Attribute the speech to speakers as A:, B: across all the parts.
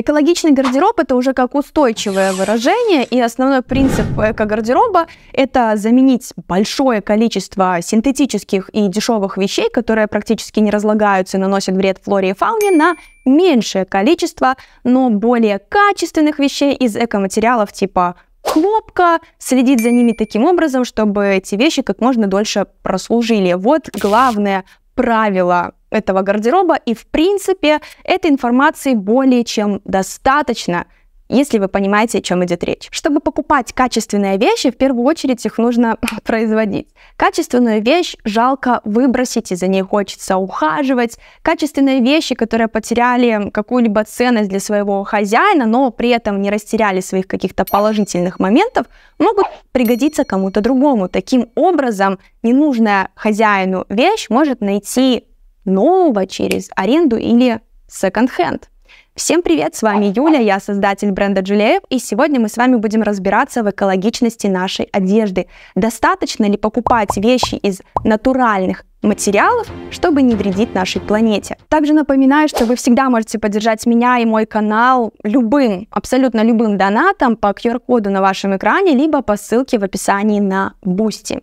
A: Экологичный гардероб – это уже как устойчивое выражение, и основной принцип эко-гардероба – это заменить большое количество синтетических и дешевых вещей, которые практически не разлагаются и наносят вред флоре и фауне, на меньшее количество, но более качественных вещей из экоматериалов типа хлопка, следить за ними таким образом, чтобы эти вещи как можно дольше прослужили. Вот главное правила этого гардероба, и в принципе этой информации более чем достаточно – если вы понимаете, о чем идет речь. Чтобы покупать качественные вещи, в первую очередь их нужно производить. Качественную вещь жалко выбросить, и за ней хочется ухаживать. Качественные вещи, которые потеряли какую-либо ценность для своего хозяина, но при этом не растеряли своих каких-то положительных моментов, могут пригодиться кому-то другому. Таким образом, ненужная хозяину вещь может найти нового через аренду или секонд-хенд. Всем привет, с вами Юля, я создатель бренда Джулеев, и сегодня мы с вами будем разбираться в экологичности нашей одежды. Достаточно ли покупать вещи из натуральных материалов, чтобы не вредить нашей планете. Также напоминаю, что вы всегда можете поддержать меня и мой канал любым, абсолютно любым донатом по QR-коду на вашем экране, либо по ссылке в описании на Бусти.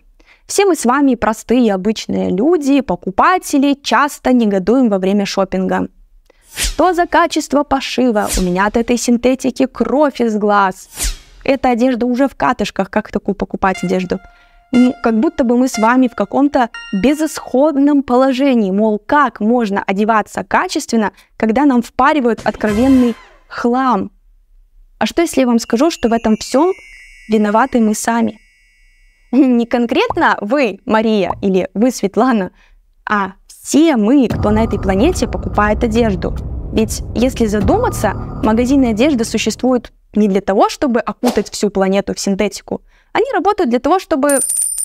A: Все мы с вами простые обычные люди, покупатели, часто негодуем во время шопинга. Что за качество пошива? У меня от этой синтетики кровь из глаз. Эта одежда уже в катышках. Как такую покупать одежду? как будто бы мы с вами в каком-то безысходном положении. Мол, как можно одеваться качественно, когда нам впаривают откровенный хлам? А что, если я вам скажу, что в этом всем виноваты мы сами? Не конкретно вы, Мария, или вы, Светлана, а все мы, кто на этой планете покупает одежду. Ведь если задуматься, магазины одежды существуют не для того, чтобы окутать всю планету в синтетику. Они работают для того, чтобы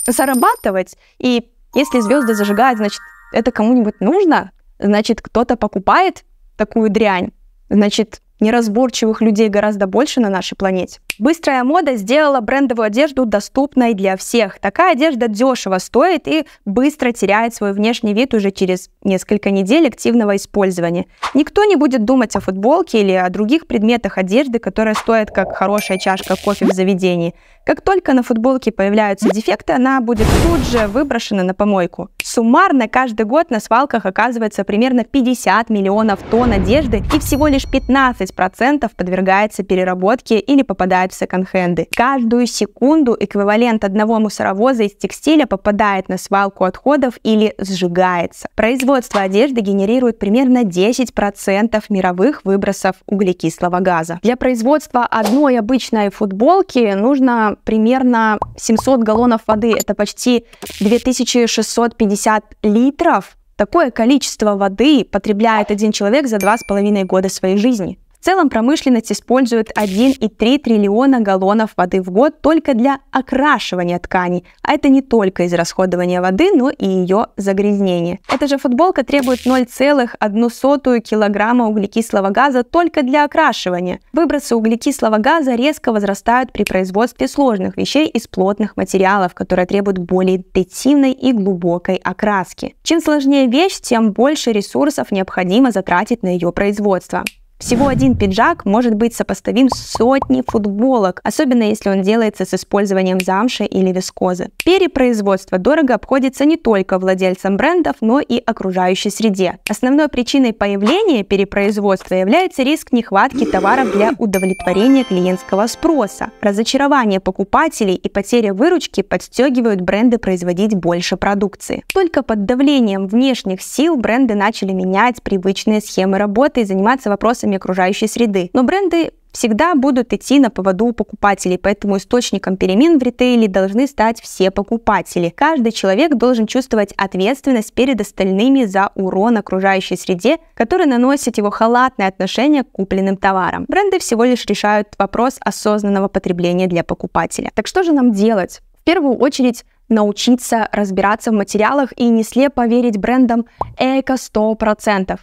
A: зарабатывать. И если звезды зажигают, значит, это кому-нибудь нужно, значит, кто-то покупает такую дрянь, значит, Неразборчивых людей гораздо больше на нашей планете. Быстрая мода сделала брендовую одежду доступной для всех. Такая одежда дешево стоит и быстро теряет свой внешний вид уже через несколько недель активного использования. Никто не будет думать о футболке или о других предметах одежды, которая стоит как хорошая чашка кофе в заведении. Как только на футболке появляются дефекты, она будет тут же выброшена на помойку. Суммарно каждый год на свалках оказывается примерно 50 миллионов тонн одежды и всего лишь 15% подвергается переработке или попадает в секонд-хенды. Каждую секунду эквивалент одного мусоровоза из текстиля попадает на свалку отходов или сжигается. Производство одежды генерирует примерно 10% мировых выбросов углекислого газа. Для производства одной обычной футболки нужно примерно 700 галлонов воды. Это почти 2650 150 литров. Такое количество воды потребляет один человек за 2,5 года своей жизни. В целом промышленность использует 1,3 триллиона галлонов воды в год только для окрашивания тканей, а это не только израсходование воды, но и ее загрязнение. Эта же футболка требует 0,1 килограмма углекислого газа только для окрашивания. Выбросы углекислого газа резко возрастают при производстве сложных вещей из плотных материалов, которые требуют более интенсивной и глубокой окраски. Чем сложнее вещь, тем больше ресурсов необходимо затратить на ее производство. Всего один пиджак может быть сопоставим сотни футболок, особенно если он делается с использованием замши или вискозы. Перепроизводство дорого обходится не только владельцам брендов, но и окружающей среде. Основной причиной появления перепроизводства является риск нехватки товаров для удовлетворения клиентского спроса. Разочарование покупателей и потеря выручки подстегивают бренды производить больше продукции. Только под давлением внешних сил бренды начали менять привычные схемы работы и заниматься вопросами параметрами окружающей среды. Но бренды всегда будут идти на поводу у покупателей, поэтому источником перемен в ритейле должны стать все покупатели. Каждый человек должен чувствовать ответственность перед остальными за урон окружающей среде, который наносит его халатное отношение к купленным товарам. Бренды всего лишь решают вопрос осознанного потребления для покупателя. Так что же нам делать? В первую очередь научиться разбираться в материалах и не слепо верить брендам эко 100%.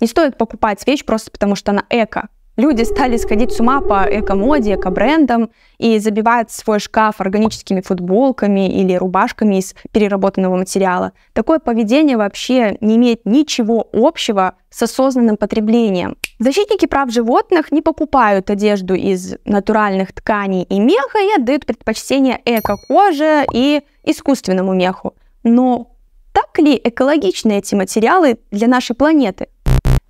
A: Не стоит покупать вещь просто потому, что она эко. Люди стали сходить с ума по эко-моде, эко-брендам и забивают свой шкаф органическими футболками или рубашками из переработанного материала. Такое поведение вообще не имеет ничего общего с осознанным потреблением. Защитники прав животных не покупают одежду из натуральных тканей и меха и отдают предпочтение эко-коже и искусственному меху. Но так ли экологичны эти материалы для нашей планеты?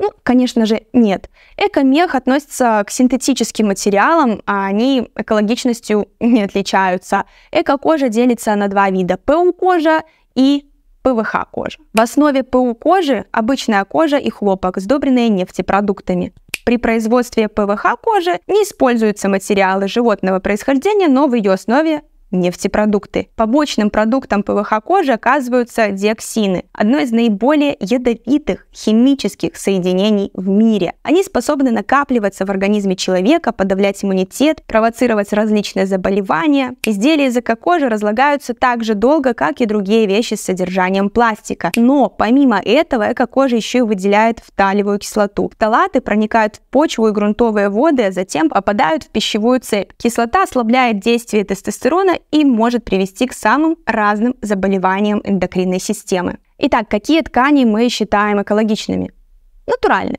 A: Ну, конечно же, нет. Экомех относится к синтетическим материалам, а они экологичностью не отличаются. Эко-кожа делится на два вида – ПУ-кожа и ПВХ-кожа. В основе ПУ-кожи обычная кожа и хлопок, сдобренные нефтепродуктами. При производстве ПВХ-кожи не используются материалы животного происхождения, но в ее основе нефтепродукты. Побочным продуктом ПВХ кожи оказываются диоксины, одно из наиболее ядовитых химических соединений в мире. Они способны накапливаться в организме человека, подавлять иммунитет, провоцировать различные заболевания. Изделия из кожи разлагаются так же долго, как и другие вещи с содержанием пластика. Но помимо этого эко-кожа еще и выделяет фталевую кислоту. Фталаты проникают в почву и грунтовые воды, а затем попадают в пищевую цепь. Кислота ослабляет действие тестостерона и может привести к самым разным заболеваниям эндокринной системы. Итак, какие ткани мы считаем экологичными? Натуральные.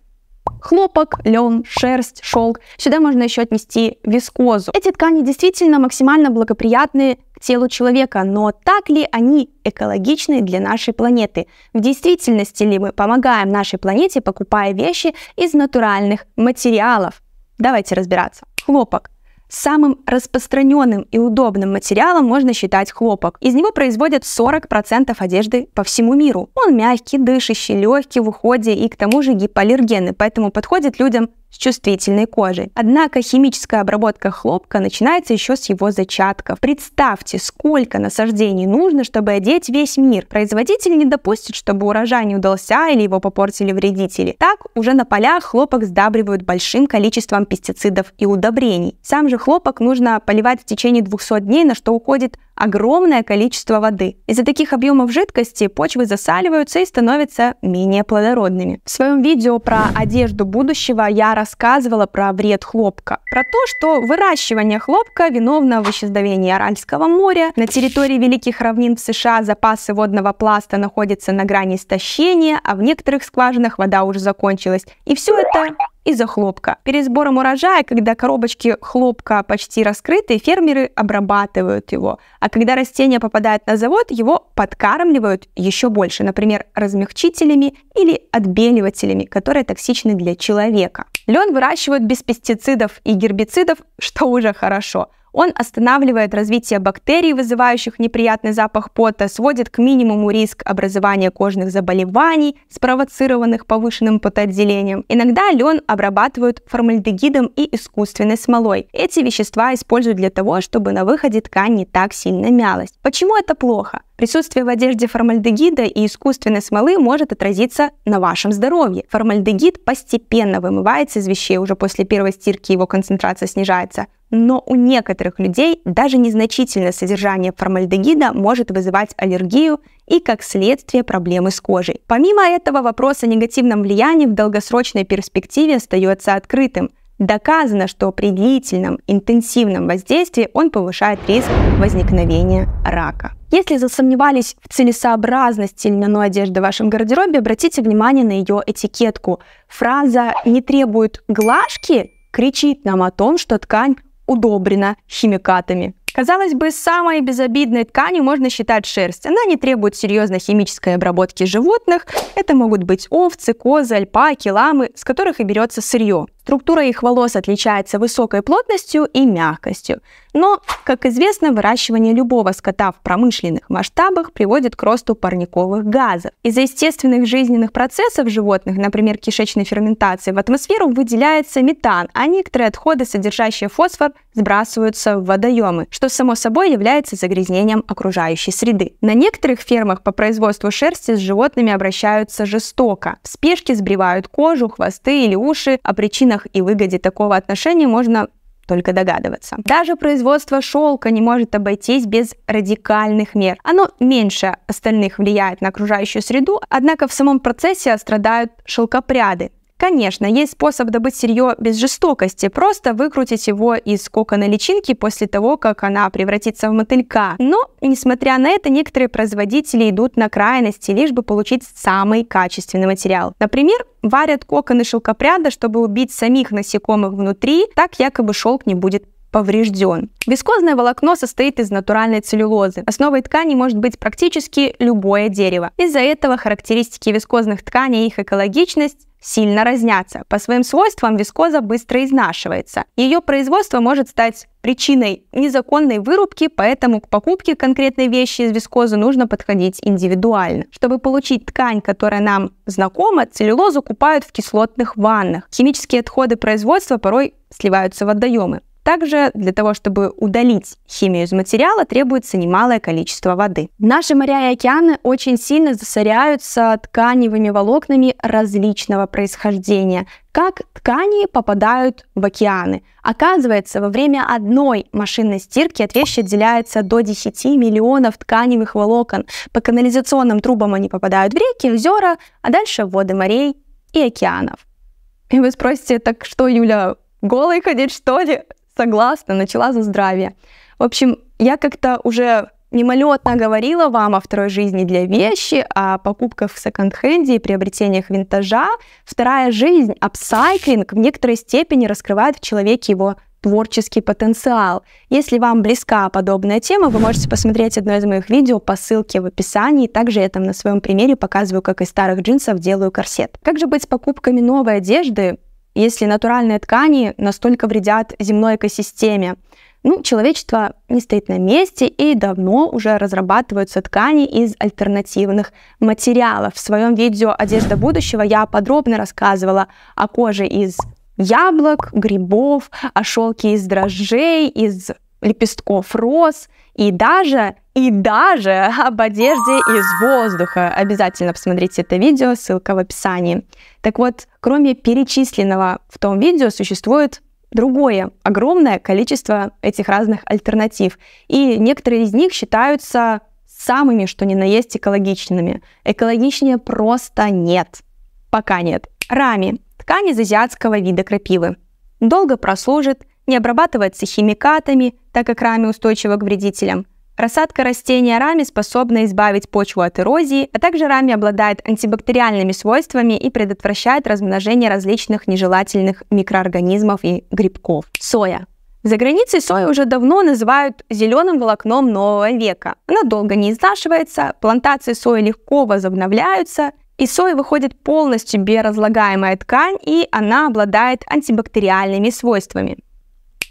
A: Хлопок, лен, шерсть, шелк. Сюда можно еще отнести вискозу. Эти ткани действительно максимально благоприятны к телу человека, но так ли они экологичны для нашей планеты? В действительности ли мы помогаем нашей планете, покупая вещи из натуральных материалов? Давайте разбираться. Хлопок. Самым распространенным и удобным материалом можно считать хлопок. Из него производят 40% одежды по всему миру. Он мягкий, дышащий, легкий в уходе и к тому же гипоаллергенный, поэтому подходит людям с чувствительной кожей. Однако химическая обработка хлопка начинается еще с его зачатков. Представьте, сколько насаждений нужно, чтобы одеть весь мир. Производитель не допустит, чтобы урожай не удался или его попортили вредители. Так уже на полях хлопок сдабривают большим количеством пестицидов и удобрений. Сам же хлопок нужно поливать в течение 200 дней, на что уходит огромное количество воды. Из-за таких объемов жидкости почвы засаливаются и становятся менее плодородными. В своем видео про одежду будущего я рассказывала про вред хлопка, про то, что выращивание хлопка виновно в исчезновении Аральского моря. На территории Великих равнин в США запасы водного пласта находятся на грани истощения, а в некоторых скважинах вода уже закончилась. И все это из-за хлопка. Перед сбором урожая, когда коробочки хлопка почти раскрыты, фермеры обрабатывают его, а когда растение попадает на завод, его подкармливают еще больше, например, размягчителями или отбеливателями, которые токсичны для человека. Лен выращивают без пестицидов и гербицидов, что уже хорошо. Он останавливает развитие бактерий, вызывающих неприятный запах пота, сводит к минимуму риск образования кожных заболеваний, спровоцированных повышенным потоотделением. Иногда лен обрабатывают формальдегидом и искусственной смолой. Эти вещества используют для того, чтобы на выходе ткань не так сильно мялась. Почему это плохо? Присутствие в одежде формальдегида и искусственной смолы может отразиться на вашем здоровье. Формальдегид постепенно вымывается из вещей, уже после первой стирки его концентрация снижается но у некоторых людей даже незначительное содержание формальдегида может вызывать аллергию и, как следствие, проблемы с кожей. Помимо этого, вопрос о негативном влиянии в долгосрочной перспективе остается открытым. Доказано, что при длительном интенсивном воздействии он повышает риск возникновения рака. Если засомневались в целесообразности льняной одежды в вашем гардеробе, обратите внимание на ее этикетку. Фраза «не требует глажки» кричит нам о том, что ткань удобрена химикатами. Казалось бы, самой безобидной тканью можно считать шерсть. Она не требует серьезной химической обработки животных. Это могут быть овцы, козы, альпаки, ламы, с которых и берется сырье. Структура их волос отличается высокой плотностью и мягкостью. Но, как известно, выращивание любого скота в промышленных масштабах приводит к росту парниковых газов. Из-за естественных жизненных процессов животных, например, кишечной ферментации, в атмосферу выделяется метан, а некоторые отходы, содержащие фосфор, сбрасываются в водоемы, что само собой является загрязнением окружающей среды. На некоторых фермах по производству шерсти с животными обращаются жестоко. В спешке сбривают кожу, хвосты или уши, а причина причинах и выгоде такого отношения можно только догадываться. Даже производство шелка не может обойтись без радикальных мер. Оно меньше остальных влияет на окружающую среду, однако в самом процессе страдают шелкопряды, Конечно, есть способ добыть сырье без жестокости, просто выкрутить его из кокона личинки после того, как она превратится в мотылька. Но, несмотря на это, некоторые производители идут на крайности, лишь бы получить самый качественный материал. Например, варят коконы шелкопряда, чтобы убить самих насекомых внутри, так якобы шелк не будет поврежден. Вискозное волокно состоит из натуральной целлюлозы. Основой ткани может быть практически любое дерево. Из-за этого характеристики вискозных тканей и их экологичность сильно разнятся. По своим свойствам вискоза быстро изнашивается. Ее производство может стать причиной незаконной вырубки, поэтому к покупке конкретной вещи из вискозы нужно подходить индивидуально. Чтобы получить ткань, которая нам знакома, целлюлозу купают в кислотных ваннах. Химические отходы производства порой сливаются в водоемы. Также для того, чтобы удалить химию из материала, требуется немалое количество воды. Наши моря и океаны очень сильно засоряются тканевыми волокнами различного происхождения. Как ткани попадают в океаны? Оказывается, во время одной машинной стирки от вещи отделяется до 10 миллионов тканевых волокон. По канализационным трубам они попадают в реки, озера, а дальше в воды морей и океанов. И вы спросите, так что, Юля, голой ходить, что ли? Согласна, начала за здравие. В общем, я как-то уже мимолетно говорила вам о второй жизни для вещи, о покупках в секонд-хенде и приобретениях винтажа. Вторая жизнь, апсайклинг, в некоторой степени раскрывает в человеке его творческий потенциал. Если вам близка подобная тема, вы можете посмотреть одно из моих видео по ссылке в описании. Также я там на своем примере показываю, как из старых джинсов делаю корсет. Как же быть с покупками новой одежды? если натуральные ткани настолько вредят земной экосистеме. Ну, человечество не стоит на месте, и давно уже разрабатываются ткани из альтернативных материалов. В своем видео «Одежда будущего» я подробно рассказывала о коже из яблок, грибов, о шелке из дрожжей, из лепестков роз и даже, и даже об одежде из воздуха. Обязательно посмотрите это видео, ссылка в описании. Так вот, кроме перечисленного в том видео существует другое огромное количество этих разных альтернатив. И некоторые из них считаются самыми, что ни на есть, экологичными. Экологичнее просто нет. Пока нет. Рами – ткань из азиатского вида крапивы. Долго прослужит – не обрабатывается химикатами, так как раме устойчива к вредителям. Рассадка растения рами способна избавить почву от эрозии, а также рами обладает антибактериальными свойствами и предотвращает размножение различных нежелательных микроорганизмов и грибков. Соя. За границей сою уже давно называют зеленым волокном нового века. Она долго не изнашивается, плантации сои легко возобновляются, из сои выходит полностью биоразлагаемая ткань, и она обладает антибактериальными свойствами.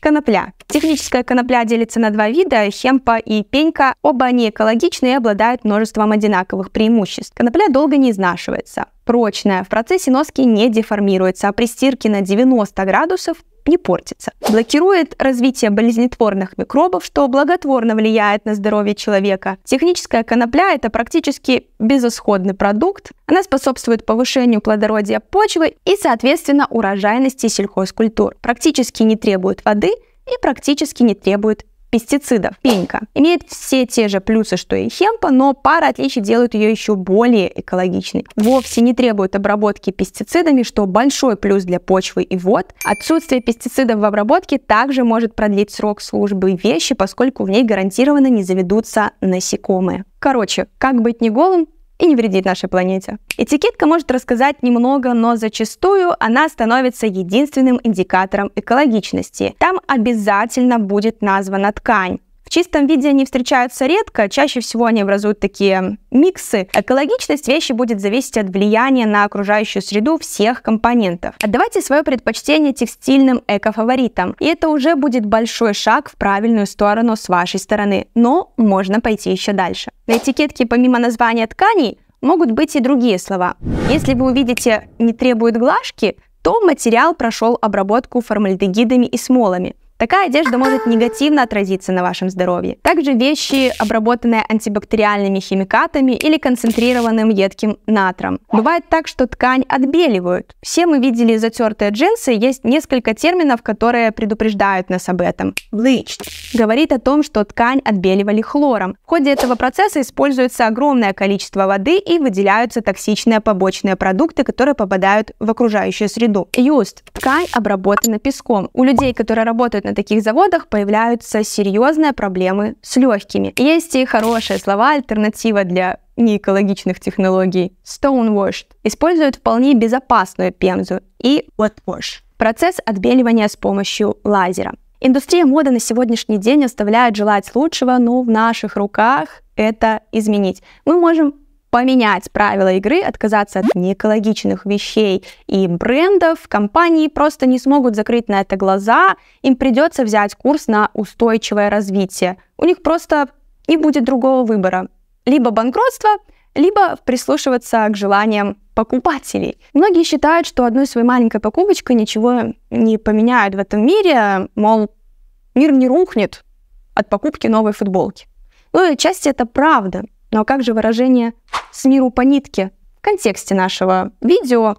A: Конопля. Техническая конопля делится на два вида – хемпа и пенька. Оба они экологичны и обладают множеством одинаковых преимуществ. Конопля долго не изнашивается прочная. В процессе носки не деформируется, а при стирке на 90 градусов не портится. Блокирует развитие болезнетворных микробов, что благотворно влияет на здоровье человека. Техническая конопля – это практически безысходный продукт. Она способствует повышению плодородия почвы и, соответственно, урожайности сельхозкультур. Практически не требует воды и практически не требует пестицидов, пенька. Имеет все те же плюсы, что и хемпа, но пара отличий делают ее еще более экологичной. Вовсе не требует обработки пестицидами, что большой плюс для почвы и вод. Отсутствие пестицидов в обработке также может продлить срок службы вещи, поскольку в ней гарантированно не заведутся насекомые. Короче, как быть не голым, и не вредит нашей планете. Этикетка может рассказать немного, но зачастую она становится единственным индикатором экологичности. Там обязательно будет названа ткань, в чистом виде они встречаются редко, чаще всего они образуют такие миксы. Экологичность вещи будет зависеть от влияния на окружающую среду всех компонентов. Отдавайте свое предпочтение текстильным экофаворитам, и это уже будет большой шаг в правильную сторону с вашей стороны, но можно пойти еще дальше. На этикетке помимо названия тканей могут быть и другие слова. Если вы увидите «не требует глажки», то материал прошел обработку формальдегидами и смолами. Такая одежда может негативно отразиться на вашем здоровье. Также вещи, обработанные антибактериальными химикатами или концентрированным едким натром. Бывает так, что ткань отбеливают. Все мы видели затертые джинсы, есть несколько терминов, которые предупреждают нас об этом. Bleached говорит о том, что ткань отбеливали хлором. В ходе этого процесса используется огромное количество воды и выделяются токсичные побочные продукты, которые попадают в окружающую среду. Used. Ткань обработана песком. У людей, которые работают на таких заводах, появляются серьезные проблемы с легкими. Есть и хорошие слова, альтернатива для неэкологичных технологий. Stonewashed используют вполне безопасную пемзу и wet wash процесс отбеливания с помощью лазера. Индустрия моды на сегодняшний день оставляет желать лучшего, но в наших руках это изменить. Мы можем поменять правила игры, отказаться от неэкологичных вещей и брендов, компании просто не смогут закрыть на это глаза, им придется взять курс на устойчивое развитие. У них просто не будет другого выбора. Либо банкротство, либо прислушиваться к желаниям покупателей. Многие считают, что одной своей маленькой покупочкой ничего не поменяют в этом мире, мол, мир не рухнет от покупки новой футболки. Ну и отчасти это правда, но как же выражение с миру по нитке. В контексте нашего видео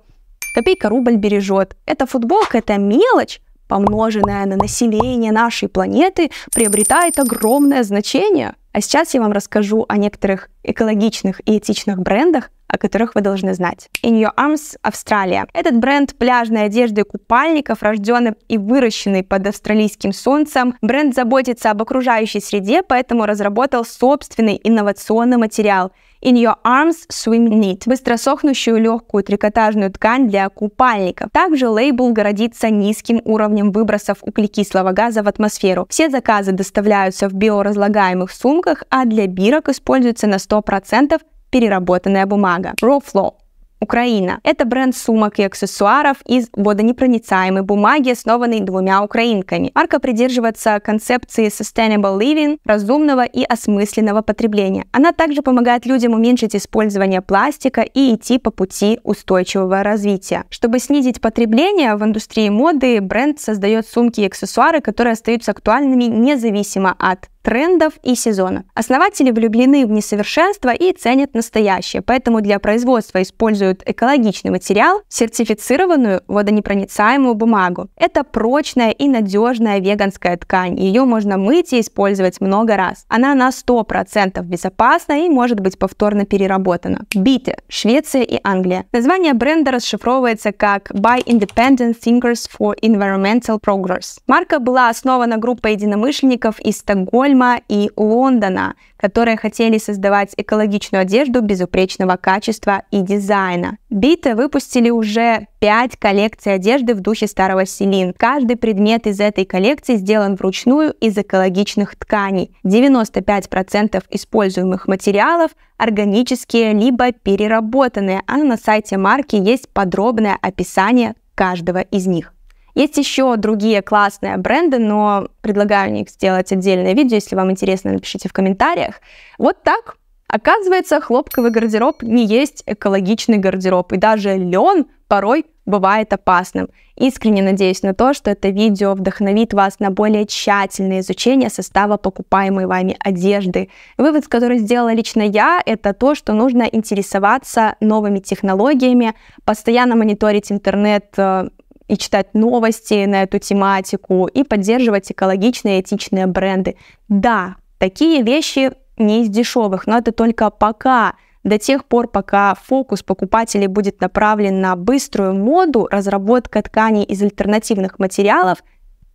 A: копейка рубль бережет. Эта футболка, это мелочь, помноженная на население нашей планеты, приобретает огромное значение. А сейчас я вам расскажу о некоторых экологичных и этичных брендах, о которых вы должны знать. In Your Arms Австралия. Этот бренд пляжной одежды и купальников, рожденный и выращенный под австралийским солнцем, бренд заботится об окружающей среде, поэтому разработал собственный инновационный материал In Your Arms Swim Knit, быстросохнущую легкую трикотажную ткань для купальников. Также лейбл городится низким уровнем выбросов углекислого газа в атмосферу. Все заказы доставляются в биоразлагаемых сумках, а для бирок используется на 100% переработанная бумага. Raw Украина. Это бренд сумок и аксессуаров из водонепроницаемой бумаги, основанный двумя украинками. Марка придерживается концепции sustainable living, разумного и осмысленного потребления. Она также помогает людям уменьшить использование пластика и идти по пути устойчивого развития. Чтобы снизить потребление в индустрии моды, бренд создает сумки и аксессуары, которые остаются актуальными независимо от трендов и сезона. Основатели влюблены в несовершенство и ценят настоящее, поэтому для производства используют экологичный материал, сертифицированную водонепроницаемую бумагу. Это прочная и надежная веганская ткань, ее можно мыть и использовать много раз. Она на 100% безопасна и может быть повторно переработана. Бите, Швеция и Англия. Название бренда расшифровывается как By Independent Thinkers for Environmental Progress. Марка была основана группой единомышленников из Стокгольма Стокгольма и Лондона, которые хотели создавать экологичную одежду безупречного качества и дизайна. Бита выпустили уже пять коллекций одежды в духе старого селин. Каждый предмет из этой коллекции сделан вручную из экологичных тканей. 95% используемых материалов органические либо переработанные, а на сайте марки есть подробное описание каждого из них. Есть еще другие классные бренды, но предлагаю о них сделать отдельное видео. Если вам интересно, напишите в комментариях. Вот так. Оказывается, хлопковый гардероб не есть экологичный гардероб, и даже лен порой бывает опасным. Искренне надеюсь на то, что это видео вдохновит вас на более тщательное изучение состава покупаемой вами одежды. Вывод, который сделала лично я, это то, что нужно интересоваться новыми технологиями, постоянно мониторить интернет э, и читать новости на эту тематику, и поддерживать экологичные и этичные бренды. Да, такие вещи не из дешевых, но это только пока. До тех пор, пока фокус покупателей будет направлен на быструю моду, разработка тканей из альтернативных материалов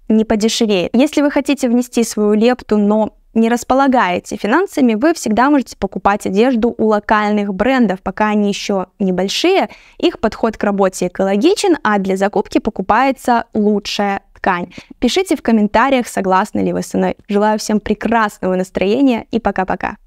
A: не подешевеет. Если вы хотите внести свою лепту, но не располагаете финансами, вы всегда можете покупать одежду у локальных брендов, пока они еще небольшие. Их подход к работе экологичен, а для закупки покупается лучшая ткань. Пишите в комментариях, согласны ли вы со мной. Желаю всем прекрасного настроения и пока-пока.